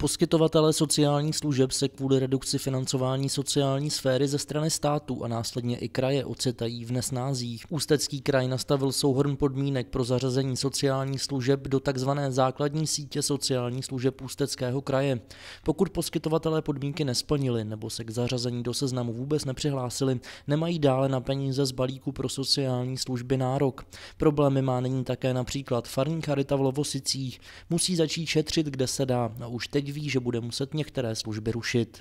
Poskytovatelé sociálních služeb se kvůli redukci financování sociální sféry ze strany státu a následně i kraje ocitají v nesnázích. Ústecký kraj nastavil souhrn podmínek pro zařazení sociálních služeb do tzv. základní sítě sociálních služeb Ústeckého kraje. Pokud poskytovatelé podmínky nesplnili nebo se k zařazení do seznamu vůbec nepřihlásili, nemají dále na peníze z balíku pro sociální služby nárok. Problémy má není také například farní charita v Lovosicích. Musí začít šetřit, kde se dá a už teď ví, že bude muset některé služby rušit.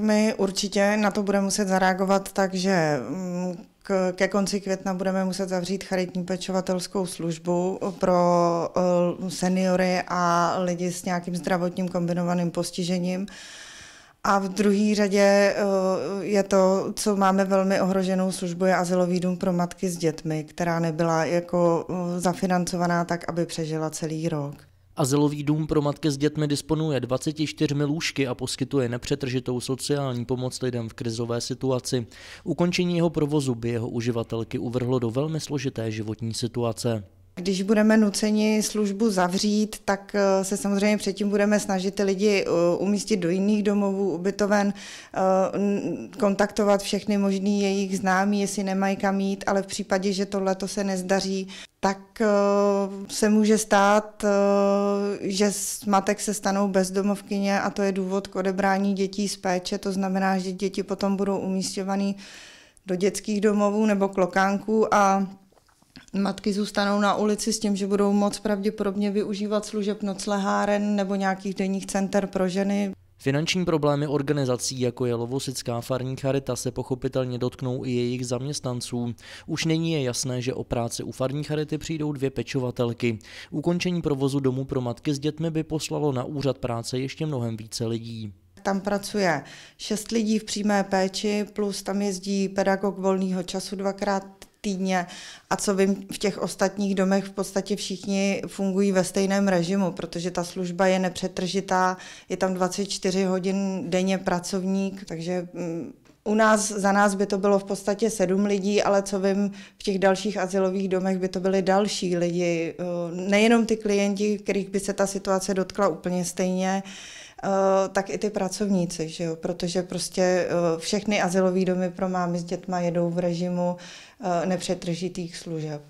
My určitě na to budeme muset zareagovat tak, že mm, k, ke konci května budeme muset zavřít charitní pečovatelskou službu pro eh, seniory a lidi s nějakým zdravotním kombinovaným postižením. A v druhé řadě eh, je to, co máme velmi ohroženou službu, je asilový dům pro matky s dětmi, která nebyla jako eh, zafinancovaná tak, aby přežila celý rok. Azylový dům pro matky s dětmi disponuje 24 lůžky a poskytuje nepřetržitou sociální pomoc lidem v krizové situaci. Ukončení jeho provozu by jeho uživatelky uvrhlo do velmi složité životní situace. Když budeme nuceni službu zavřít, tak eh, se samozřejmě předtím budeme snažit ty lidi eh, umístit do jiných domovů, ubytoven, eh, kontaktovat všechny možný jejich známí, jestli nemají kam jít, ale v případě, že tohle se nezdaří, tak eh, se může stát, eh, že z matek se stanou bezdomovkyně a to je důvod k odebrání dětí z péče. To znamená, že děti potom budou umístěvané do dětských domovů nebo klokánků a matky zůstanou na ulici s tím, že budou moc pravděpodobně využívat služeb nocleháren nebo nějakých denních center pro ženy. Finanční problémy organizací, jako je Lovosická farní charita, se pochopitelně dotknou i jejich zaměstnanců. Už není je jasné, že o práci u farní charity přijdou dvě pečovatelky. Ukončení provozu domu pro matky s dětmi by poslalo na úřad práce ještě mnohem více lidí. Tam pracuje šest lidí v přímé péči, plus tam jezdí pedagog volného času dvakrát týdně a co vím, v těch ostatních domech v podstatě všichni fungují ve stejném režimu, protože ta služba je nepřetržitá, je tam 24 hodin denně pracovník, takže mm, u nás, za nás by to bylo v podstatě sedm lidí, ale co vím, v těch dalších asilových domech by to byly další lidi. Eh, nejenom ty klienti, kterých by se ta situace dotkla úplně stejně, Eh, tak i ty pracovníci, že jo? protože prostě eh, všechny asilové domy pro mámy s dětma jedou v režimu eh, nepřetržitých služeb.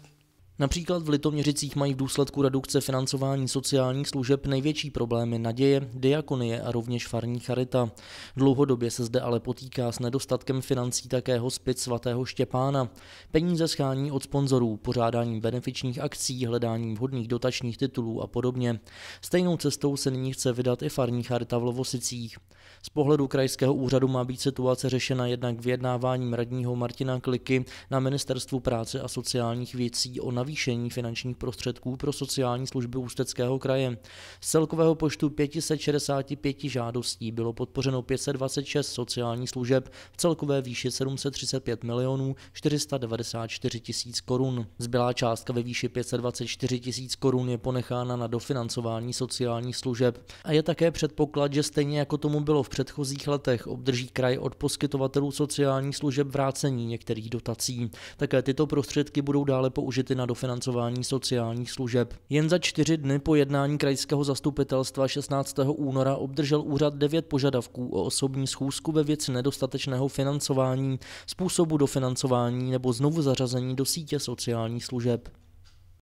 Například v Litoměřicích mají v důsledku redukce financování sociálních služeb největší problémy naděje, diakonie a rovněž farní charita. Dlouhodobě se zde ale potýká s nedostatkem financí také hospic svatého Štěpána. Peníze schání od sponzorů, pořádáním benefičních akcí, hledáním vhodných dotačních titulů a podobně. Stejnou cestou se nyní chce vydat i farní charita v Lovosicích. Z pohledu krajského úřadu má být situace řešena jednak vyjednáváním radního Martina Kliky na Ministerstvu práce a sociálních věcí o navýšení navýšení finančních prostředků pro sociální služby Ústeckého kraje. Z celkového počtu 565 žádostí bylo podpořeno 526 sociálních služeb v celkové výši 735 milionů 494 tisíc korun. Zbylá částka ve výši 524 tisíc korun je ponechána na dofinancování sociálních služeb a je také předpoklad, že stejně jako tomu bylo v předchozích letech, obdrží kraj od poskytovatelů sociálních služeb vrácení některých dotací. Také tyto prostředky budou dále použity na dofinancování financování sociálních služeb. Jen za čtyři dny po jednání krajského zastupitelstva 16. února obdržel úřad devět požadavků o osobní schůzku ve věci nedostatečného financování, způsobu dofinancování nebo znovu zařazení do sítě sociálních služeb.